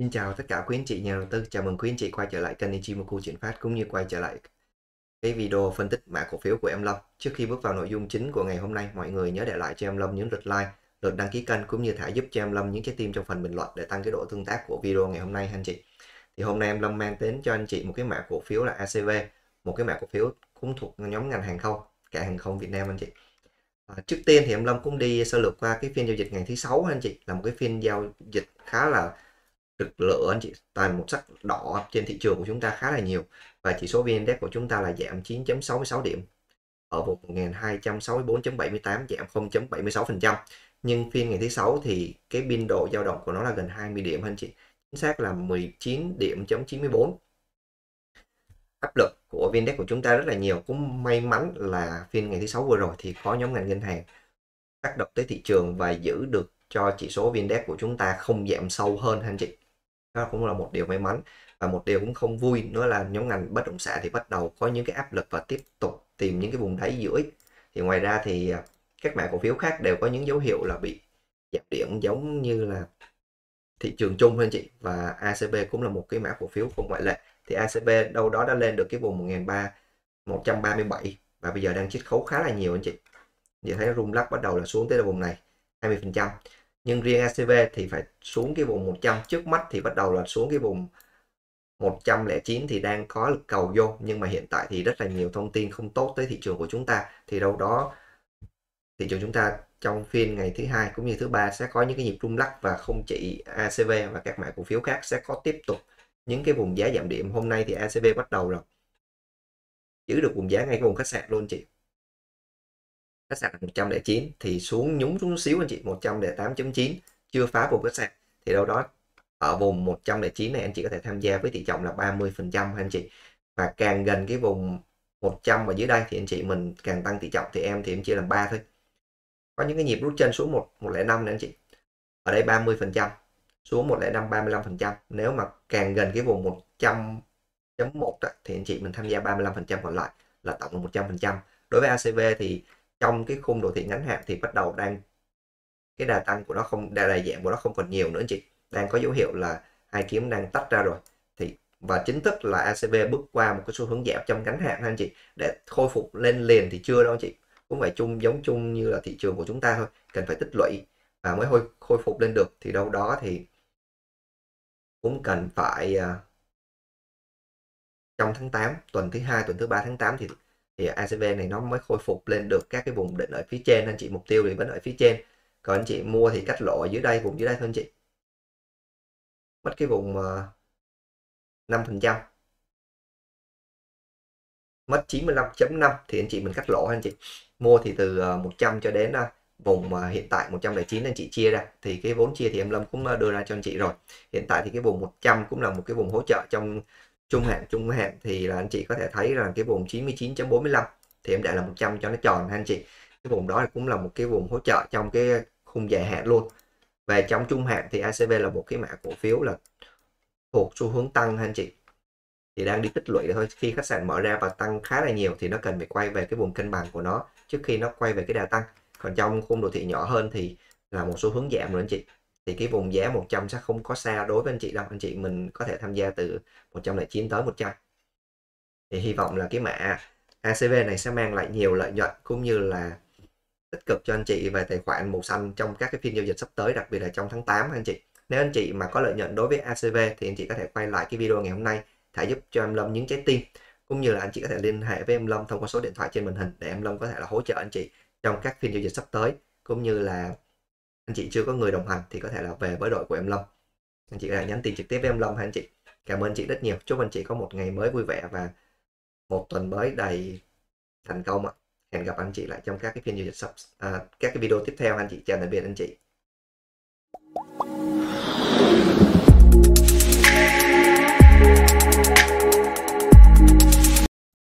Xin chào tất cả quý anh chị nhà đầu tư, chào mừng quý anh chị quay trở lại kênh Ichimoku chuyển phát cũng như quay trở lại cái video phân tích mã cổ phiếu của em Lâm. Trước khi bước vào nội dung chính của ngày hôm nay, mọi người nhớ để lại cho em Lâm những lượt like, lượt đăng ký kênh cũng như thả giúp cho em Lâm những trái tim trong phần bình luận để tăng cái độ tương tác của video ngày hôm nay anh chị. Thì hôm nay em Lâm mang đến cho anh chị một cái mã cổ phiếu là ACV, một cái mã cổ phiếu cũng thuộc nhóm ngành hàng không, cả hàng không Việt Nam anh chị. À, trước tiên thì em Lâm cũng đi sơ lược qua cái phiên giao dịch ngày thứ sáu anh chị, là một cái phiên giao dịch khá là rực lửa anh chị tại một sắc đỏ trên thị trường của chúng ta khá là nhiều và chỉ số vn index của chúng ta là giảm 9.66 điểm ở vùng 1264.78 giảm 0.76% nhưng phiên ngày thứ sáu thì cái biên độ dao động của nó là gần 20 điểm anh chị chính xác là 19 điểm 94 áp lực của VN-Index của chúng ta rất là nhiều cũng may mắn là phiên ngày thứ sáu vừa rồi thì có nhóm ngành ngân hàng tác động tới thị trường và giữ được cho chỉ số VN-Index của chúng ta không giảm sâu hơn anh chị đó cũng là một điều may mắn và một điều cũng không vui nữa là nhóm ngành bất động sản thì bắt đầu có những cái áp lực và tiếp tục tìm những cái vùng đáy giữa thì ngoài ra thì à, các mã cổ phiếu khác đều có những dấu hiệu là bị giảm điểm giống như là thị trường chung anh chị và ACB cũng là một cái mã cổ phiếu không ngoại lệ thì ACB đâu đó đã lên được cái vùng 1300 137 và bây giờ đang chiết khấu khá là nhiều anh chị. Vậy thấy rung lắc bắt đầu là xuống tới là vùng này 20% nhưng riêng SCB thì phải xuống cái vùng 100 trước mắt thì bắt đầu là xuống cái vùng 109 thì đang có lực cầu vô nhưng mà hiện tại thì rất là nhiều thông tin không tốt tới thị trường của chúng ta thì đâu đó thị trường chúng ta trong phiên ngày thứ hai cũng như thứ ba sẽ có những cái nhịp rung lắc và không chỉ ACV và các mã cổ phiếu khác sẽ có tiếp tục những cái vùng giá giảm điểm hôm nay thì ACV bắt đầu rồi giữ được vùng giá ngay cái vùng khách sạn luôn chị khách sạn 109 thì xuống nhúng xuống xíu anh chị 108.9 chưa phá vùng khách sạn thì đâu đó ở vùng 109 này anh chị có thể tham gia với tỷ trọng là 30 phần trăm anh chị và càng gần cái vùng 100 và dưới đây thì anh chị mình càng tăng tỷ trọng thì em thì em chia làm ba thôi có những cái nhịp rút trên xuống 1 105 này anh chị ở đây 30 phần trăm xuống 105 35 phần trăm nếu mà càng gần cái vùng 100 1 thì anh chị mình tham gia 35 phần trăm còn lại là tổng là 100 phần trăm đối với ACV thì trong cái khung đồ thị ngắn hạn thì bắt đầu đang cái đà tăng của nó không đà, đà giảm của nó không còn nhiều nữa chị đang có dấu hiệu là hai kiếm đang tách ra rồi thì và chính thức là ACB bước qua một cái xu hướng giảm trong ngắn hạn anh chị để khôi phục lên liền thì chưa đâu anh chị cũng phải chung giống chung như là thị trường của chúng ta thôi cần phải tích lũy và mới khôi, khôi phục lên được thì đâu đó thì cũng cần phải uh, trong tháng 8 tuần thứ hai tuần thứ ba tháng 8 thì thì ACV này nó mới khôi phục lên được các cái vùng định ở phía trên anh chị mục tiêu thì vẫn ở phía trên còn anh chị mua thì cách lộ ở dưới đây vùng dưới đây thôi anh chị mất cái vùng ờ, năm phần trăm mất 95.5 thì anh chị mình cắt lỗ anh chị mua thì từ 100 ờ, cho đến ờ, vùng hiện tại 109 anh chị chia ra thì cái vốn chia thì em Lâm cũng đưa ra cho anh chị rồi hiện tại thì cái vùng 100 cũng là một cái vùng hỗ trợ trong trung hạn trung hạn thì là anh chị có thể thấy rằng cái vùng 99.45 thì em đã là 100 cho nó tròn anh chị cái vùng đó cũng là một cái vùng hỗ trợ trong cái khung dài hạn luôn về trong trung hạn thì acb là một cái mã cổ phiếu là thuộc xu hướng tăng anh chị thì đang đi tích lũy thôi khi khách sạn mở ra và tăng khá là nhiều thì nó cần phải quay về cái vùng cân bằng của nó trước khi nó quay về cái đà tăng còn trong khung đồ thị nhỏ hơn thì là một xu hướng giảm nữa anh chị thì cái vùng giá 100 sẽ không có xa đối với anh chị đâu anh chị mình có thể tham gia từ 109 tới 100 thì hy vọng là cái mã ACV này sẽ mang lại nhiều lợi nhuận cũng như là tích cực cho anh chị về tài khoản màu xanh trong các cái phiên giao dịch sắp tới đặc biệt là trong tháng 8 anh chị nếu anh chị mà có lợi nhuận đối với ACV thì anh chị có thể quay lại cái video ngày hôm nay thả giúp cho em Lâm những trái tim cũng như là anh chị có thể liên hệ với em Lâm thông qua số điện thoại trên màn hình để em Lâm có thể là hỗ trợ anh chị trong các phiên giao dịch sắp tới cũng như là anh chị chưa có người đồng hành thì có thể là về với đội của em Long anh chị có thể nhắn tin trực tiếp với em Long hay anh chị cảm ơn chị rất nhiều chúc anh chị có một ngày mới vui vẻ và một tuần mới đầy thành công ạ hẹn gặp anh chị lại trong các cái phiên giao dịch sắp à, các cái video tiếp theo anh chị chào tạm biệt anh chị